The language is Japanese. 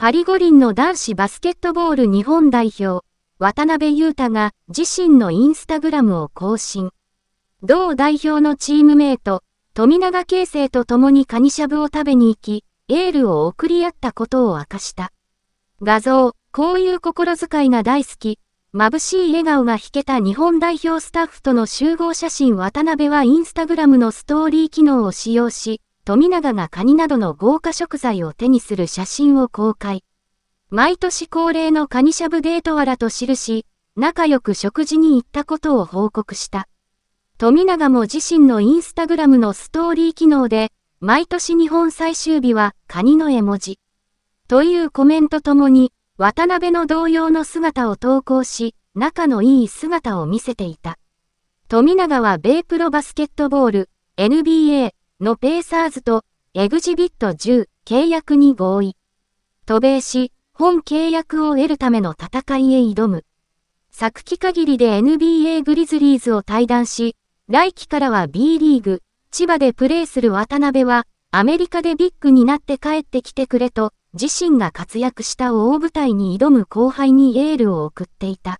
パリ五輪の男子バスケットボール日本代表、渡辺裕太が自身のインスタグラムを更新。同代表のチームメイト、富永啓生と共にカニしゃぶを食べに行き、エールを送り合ったことを明かした。画像、こういう心遣いが大好き、眩しい笑顔が引けた日本代表スタッフとの集合写真渡辺はインスタグラムのストーリー機能を使用し、富永がカニなどの豪華食材を手にする写真を公開。毎年恒例のカニしゃぶデートわらと記し、仲良く食事に行ったことを報告した。富永も自身のインスタグラムのストーリー機能で、毎年日本最終日はカニの絵文字。というコメントともに、渡辺の同様の姿を投稿し、仲のいい姿を見せていた。富永は米プロバスケットボール、NBA、のペーサーズとエグジビット10契約に合意。渡米し、本契約を得るための戦いへ挑む。昨季限りで NBA グリズリーズを退団し、来季からは B リーグ、千葉でプレーする渡辺は、アメリカでビッグになって帰ってきてくれと、自身が活躍した大舞台に挑む後輩にエールを送っていた。